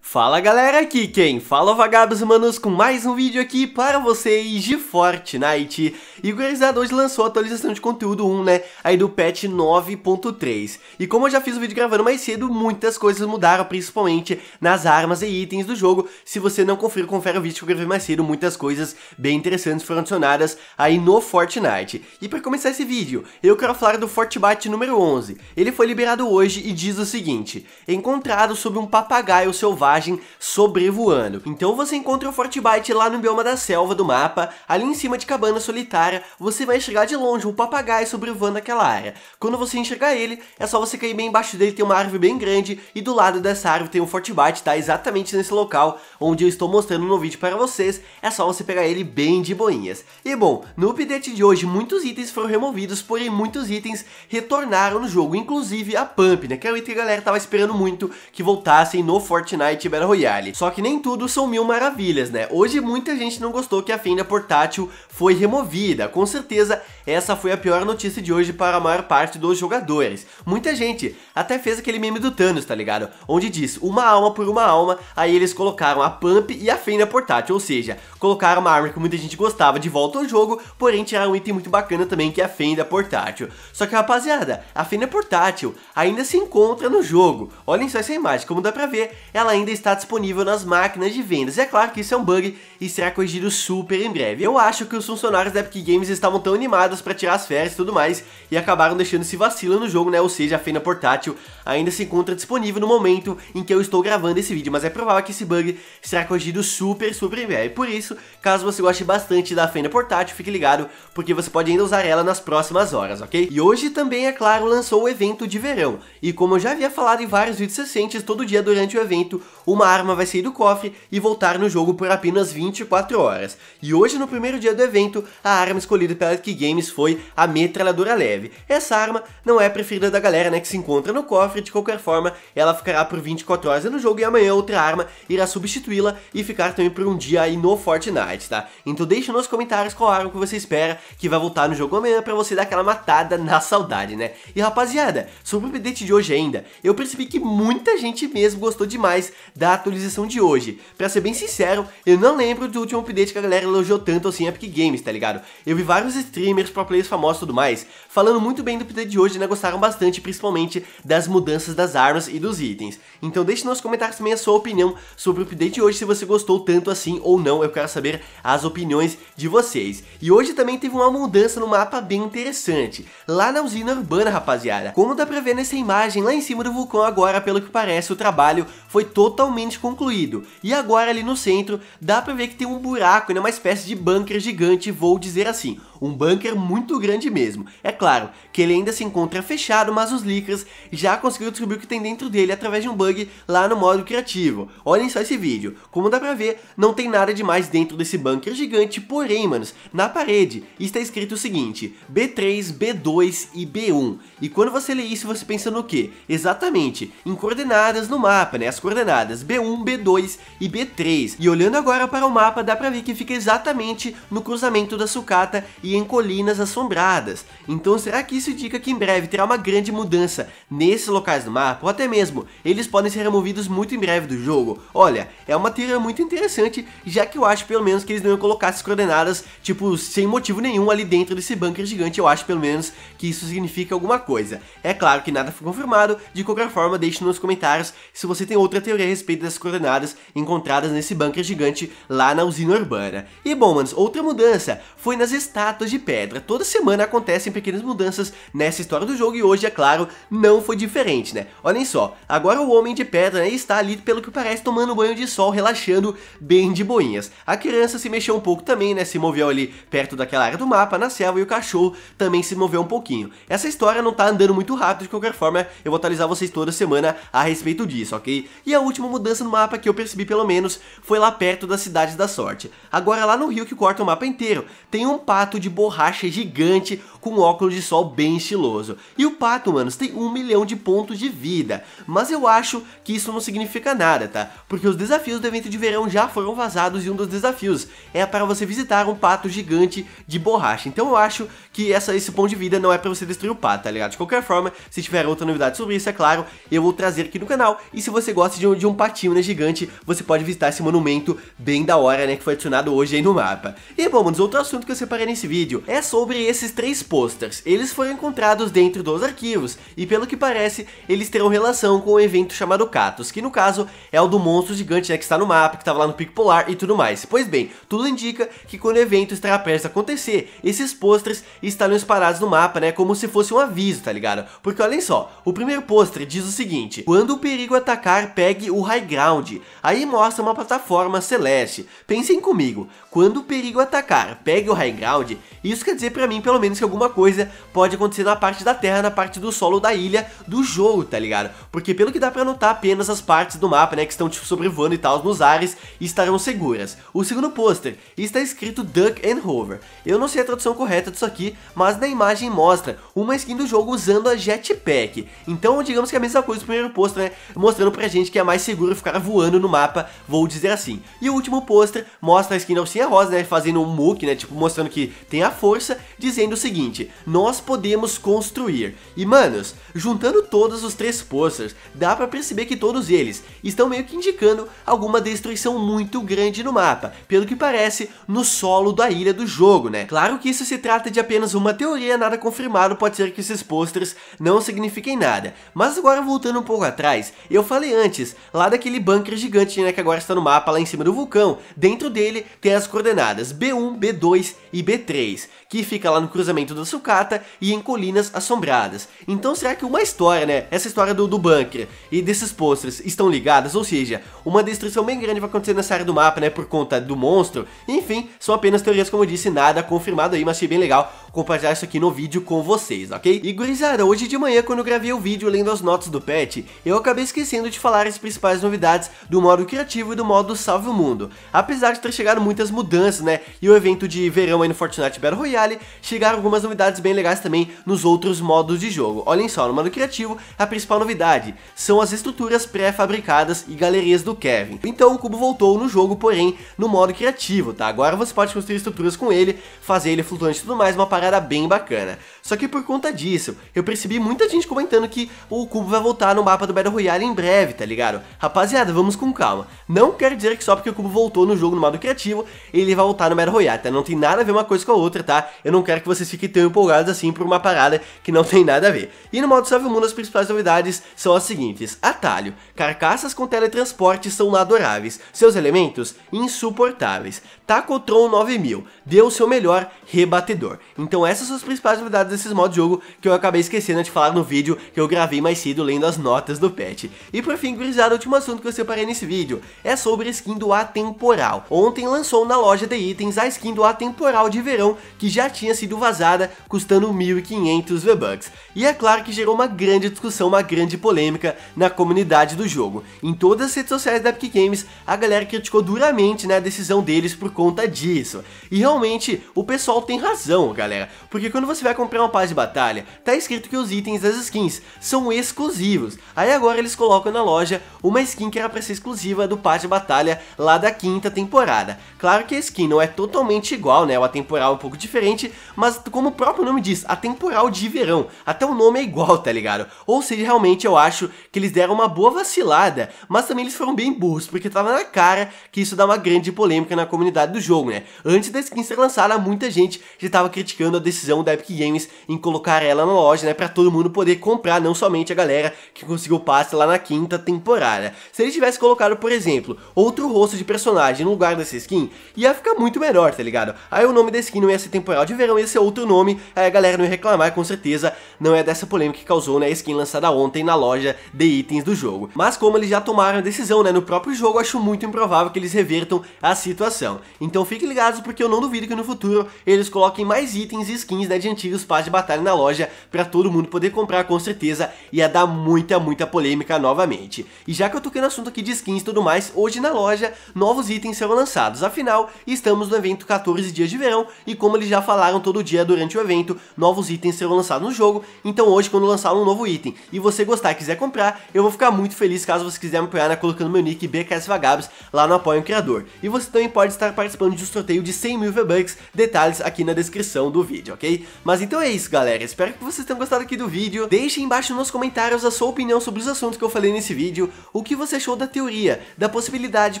Fala galera, aqui quem fala é vagabos manos com mais um vídeo aqui para vocês de Fortnite E o Gurizada hoje lançou a atualização de conteúdo 1, né, aí do patch 9.3 E como eu já fiz o vídeo gravando mais cedo, muitas coisas mudaram, principalmente nas armas e itens do jogo Se você não conferiu, confere o vídeo que eu gravei mais cedo, muitas coisas bem interessantes foram adicionadas aí no Fortnite E para começar esse vídeo, eu quero falar do Fortbite número 11 Ele foi liberado hoje e diz o seguinte Encontrado sob um papagaio selvagem selvagem sobrevoando. Então você encontra o Fortbite lá no bioma da selva do mapa, ali em cima de Cabana Solitária, você vai enxergar de longe um papagaio sobrevoando aquela área. Quando você enxergar ele, é só você cair bem embaixo dele, tem uma árvore bem grande, e do lado dessa árvore tem um Fortbite, tá? Exatamente nesse local onde eu estou mostrando no vídeo para vocês, é só você pegar ele bem de boinhas. E bom, no update de hoje muitos itens foram removidos, porém muitos itens retornaram no jogo, inclusive a Pump, né? Que é o item que a galera tava esperando muito que voltassem no Fortnite Fight Battle Royale. Só que nem tudo são mil maravilhas, né? Hoje muita gente não gostou que a fenda portátil foi removida. Com certeza, essa foi a pior notícia de hoje para a maior parte dos jogadores. Muita gente até fez aquele meme do Thanos, tá ligado? Onde diz uma alma por uma alma, aí eles colocaram a pump e a fenda portátil, ou seja, colocaram uma arma que muita gente gostava de volta ao jogo, porém tiraram um item muito bacana também que é a fenda portátil. Só que rapaziada, a fenda portátil ainda se encontra no jogo. Olhem só essa imagem, como dá pra ver, ela ainda ainda está disponível nas máquinas de vendas. E é claro que isso é um bug e será corrigido super em breve. Eu acho que os funcionários da Epic Games estavam tão animados para tirar as férias e tudo mais e acabaram deixando esse vacilo no jogo, né? Ou seja, a Fena Portátil ainda se encontra disponível no momento em que eu estou gravando esse vídeo, mas é provável que esse bug será corrigido super, super em breve. Por isso, caso você goste bastante da Fena Portátil, fique ligado, porque você pode ainda usar ela nas próximas horas, ok? E hoje também, é claro, lançou o evento de verão. E como eu já havia falado em vários vídeos recentes, todo dia durante o evento, uma arma vai sair do cofre e voltar no jogo por apenas 24 horas. E hoje, no primeiro dia do evento, a arma escolhida pela Epic Games foi a metralhadora leve. Essa arma não é a preferida da galera né, que se encontra no cofre, de qualquer forma, ela ficará por 24 horas no jogo e amanhã outra arma irá substituí-la e ficar também por um dia aí no Fortnite, tá? Então deixe nos comentários qual arma que você espera que vai voltar no jogo amanhã pra você dar aquela matada na saudade, né? E rapaziada, sobre o update de hoje ainda, eu percebi que muita gente mesmo gostou demais da atualização de hoje. Pra ser bem sincero, eu não lembro do último update que a galera elogiou tanto assim Epic Games, tá ligado? Eu vi vários streamers, pro players famosos e tudo mais, falando muito bem do update de hoje, né? Gostaram bastante, principalmente das mudanças das armas e dos itens. Então deixe nos comentários também a sua opinião sobre o update de hoje, se você gostou tanto assim ou não, eu quero saber as opiniões de vocês. E hoje também teve uma mudança no mapa bem interessante, lá na usina urbana, rapaziada. Como dá pra ver nessa imagem, lá em cima do vulcão agora, pelo que parece, o trabalho foi totalmente totalmente concluído. E agora ali no centro dá pra ver que tem um buraco, né, uma espécie de bunker gigante, vou dizer assim um bunker muito grande mesmo. É claro que ele ainda se encontra fechado, mas os Lickers já conseguiram descobrir o que tem dentro dele através de um bug lá no modo criativo. Olhem só esse vídeo. Como dá pra ver, não tem nada demais dentro desse bunker gigante, porém, manos, na parede está escrito o seguinte, B3, B2 e B1. E quando você lê isso, você pensa no que? Exatamente, em coordenadas no mapa, né? As coordenadas B1, B2 e B3. E olhando agora para o mapa, dá pra ver que fica exatamente no cruzamento da sucata e em colinas assombradas. Então será que isso indica que em breve terá uma grande mudança nesses locais do mapa, ou até mesmo eles podem ser removidos muito em breve do jogo? Olha, é uma teoria muito interessante, já que eu acho pelo menos que eles não iam colocar essas coordenadas, tipo, sem motivo nenhum ali dentro desse bunker gigante, eu acho pelo menos que isso significa alguma coisa. É claro que nada foi confirmado, de qualquer forma deixe nos comentários se você tem outra teoria a respeito das coordenadas encontradas nesse bunker gigante lá na usina urbana. E bom, manos, outra mudança foi nas estátuas de Pedra. Toda semana acontecem pequenas mudanças nessa história do jogo e hoje, é claro, não foi diferente, né? Olhem só, agora o Homem de Pedra né, está ali, pelo que parece, tomando banho de sol, relaxando bem de boinhas. A criança se mexeu um pouco também, né? Se moveu ali perto daquela área do mapa, na selva, e o cachorro também se moveu um pouquinho. Essa história não tá andando muito rápido, de qualquer forma, eu vou atualizar vocês toda semana a respeito disso, ok? E a última mudança no mapa que eu percebi, pelo menos, foi lá perto da cidade da Sorte. Agora lá no rio que corta o mapa inteiro, tem um pato de de borracha gigante com óculos de sol bem estiloso. E o pato, manos, tem um milhão de pontos de vida, mas eu acho que isso não significa nada, tá? Porque os desafios do evento de verão já foram vazados e um dos desafios é para você visitar um pato gigante de borracha. Então eu acho que essa, esse ponto de vida não é para você destruir o pato, tá ligado? De qualquer forma, se tiver outra novidade sobre isso, é claro, eu vou trazer aqui no canal. E se você gosta de um, de um patinho, né, gigante, você pode visitar esse monumento bem da hora, né, que foi adicionado hoje aí no mapa. E bom, manos, outro assunto que eu separei nesse vídeo vídeo é sobre esses três posters. Eles foram encontrados dentro dos arquivos e pelo que parece eles terão relação com o um evento chamado Katos, que no caso é o do monstro gigante né, que está no mapa, que estava lá no Pico Polar e tudo mais. Pois bem, tudo indica que quando o evento estará prestes a acontecer, esses posters estarão espalhados no mapa, né, como se fosse um aviso, tá ligado? Porque olhem só, o primeiro pôster diz o seguinte, quando o perigo atacar, pegue o high ground. Aí mostra uma plataforma celeste. Pensem comigo, quando o perigo atacar, pegue o high ground, isso quer dizer para mim, pelo menos, que alguma coisa pode acontecer na parte da terra, na parte do solo da ilha do jogo, tá ligado? Porque pelo que dá pra notar, apenas as partes do mapa, né, que estão tipo, sobrevoando e tal nos ares, estarão seguras. O segundo pôster está escrito Duck and Hover. Eu não sei a tradução correta disso aqui, mas na imagem mostra uma skin do jogo usando a Jetpack. Então, digamos que é a mesma coisa do primeiro pôster, né, mostrando pra gente que é mais seguro ficar voando no mapa, vou dizer assim. E o último pôster mostra a skin da Alcinha Rosa, né, fazendo um muque, né, tipo, mostrando que tem tem a força, dizendo o seguinte, nós podemos construir. E manos, juntando todos os três posters, dá pra perceber que todos eles estão meio que indicando alguma destruição muito grande no mapa, pelo que parece no solo da ilha do jogo, né? Claro que isso se trata de apenas uma teoria, nada confirmado, pode ser que esses posters não signifiquem nada. Mas agora voltando um pouco atrás, eu falei antes, lá daquele bunker gigante né, que agora está no mapa lá em cima do vulcão, dentro dele tem as coordenadas B1, B2 e B3. 3, que fica lá no cruzamento da sucata e em colinas assombradas. Então será que uma história, né, essa história do, do bunker e desses pôsteres estão ligadas? Ou seja, uma destruição bem grande vai acontecer nessa área do mapa, né, por conta do monstro. Enfim, são apenas teorias, como eu disse, nada confirmado aí, mas achei bem legal compartilhar isso aqui no vídeo com vocês, ok? E gurizada, hoje de manhã quando eu gravei o vídeo lendo as notas do patch, eu acabei esquecendo de falar as principais novidades do modo criativo e do modo salve o mundo. Apesar de ter chegado muitas mudanças, né, e o evento de verão aí no Fortnite Fortnite Battle Royale, chegaram algumas novidades bem legais também nos outros modos de jogo. Olhem só, no modo criativo, a principal novidade são as estruturas pré-fabricadas e galerias do Kevin. Então o cubo voltou no jogo, porém, no modo criativo, tá? Agora você pode construir estruturas com ele, fazer ele flutuante e tudo mais, uma parada bem bacana. Só que por conta disso, eu percebi muita gente comentando que o cubo vai voltar no mapa do Battle Royale em breve, tá ligado? Rapaziada, vamos com calma. Não quero dizer que só porque o cubo voltou no jogo no modo criativo, ele vai voltar no Battle Royale, tá? Não tem nada a ver uma coisa com a outra, tá? Eu não quero que vocês fiquem tão empolgados assim por uma parada que não tem nada a ver. E no modo Salve o Mundo, as principais novidades são as seguintes. Atalho. Carcaças com teletransporte são adoráveis. Seus elementos? Insuportáveis. Tacotron 9000. Deu o seu melhor rebatedor. Então essas são as principais novidades desses modos de jogo que eu acabei esquecendo de falar no vídeo que eu gravei mais cedo lendo as notas do patch. E por fim, gurizada, o último assunto que eu separei nesse vídeo é sobre a skin do Atemporal. Ontem lançou na loja de itens a skin do Atemporal de verão que já tinha sido vazada, custando 1.500 V-Bucks. E é claro que gerou uma grande discussão, uma grande polêmica na comunidade do jogo. Em todas as redes sociais da Epic Games, a galera criticou duramente né, a decisão deles por conta disso. E realmente, o pessoal tem razão, galera, porque quando você vai comprar uma paz de batalha, tá escrito que os itens das skins são exclusivos. Aí agora eles colocam na loja uma skin que era para ser exclusiva do paz de batalha lá da quinta temporada. Claro que a skin não é totalmente igual, né, o atemporal um pouco diferente, mas como o próprio nome diz, atemporal de verão. Até o nome é igual, tá ligado? Ou seja, realmente eu acho que eles deram uma boa vacilada, mas também eles foram bem burros, porque tava na cara que isso dá uma grande polêmica na comunidade do jogo, né? Antes da skin ser lançada, muita gente já tava criticando a decisão da Epic Games em colocar ela na loja, né? Pra todo mundo poder comprar, não somente a galera que conseguiu passe lá na quinta temporada. Se eles tivessem colocado, por exemplo, outro rosto de personagem no lugar dessa skin, ia ficar muito melhor, tá ligado? Aí o nome da skin não ia ser temporal de verão, ia ser é outro nome, aí é, a galera não ia reclamar, com certeza não é dessa polêmica que causou, né, a skin lançada ontem na loja de itens do jogo. Mas como eles já tomaram a decisão, né, no próprio jogo, acho muito improvável que eles revertam a situação. Então fiquem ligados, porque eu não duvido que no futuro eles coloquem mais itens e skins, né, de antigos passes de batalha na loja, pra todo mundo poder comprar, com certeza ia dar muita, muita polêmica novamente. E já que eu toquei no assunto aqui de skins e tudo mais, hoje na loja, novos itens serão lançados, afinal, estamos no evento 14 dias de verão, e como eles já falaram todo dia durante o evento, novos itens serão lançados no jogo, então hoje quando lançar um novo item e você gostar e quiser comprar, eu vou ficar muito feliz caso você quiser me apoiar né, colocando meu nick Vagabes lá no Apoio Criador. E você também pode estar participando de um sorteio de 100 mil V-Bucks, detalhes aqui na descrição do vídeo, ok? Mas então é isso galera, espero que vocês tenham gostado aqui do vídeo, deixe embaixo nos comentários a sua opinião sobre os assuntos que eu falei nesse vídeo, o que você achou da teoria, da possibilidade de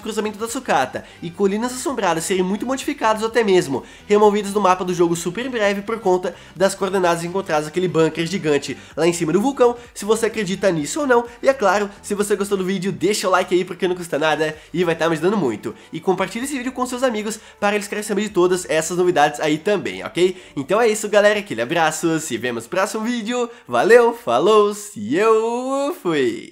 cruzamento da sucata e colinas assombradas serem muito modificadas ou até mesmo removidas do mapa do jogo super em breve por conta das coordenadas encontradas naquele bunker gigante lá em cima do vulcão, se você acredita nisso ou não, e é claro, se você gostou do vídeo, deixa o like aí porque não custa nada e vai estar tá me ajudando muito. E compartilha esse vídeo com seus amigos para eles querem saber de todas essas novidades aí também, ok? Então é isso galera, aquele abraço, se vemos no próximo vídeo, valeu, falou, se eu fui!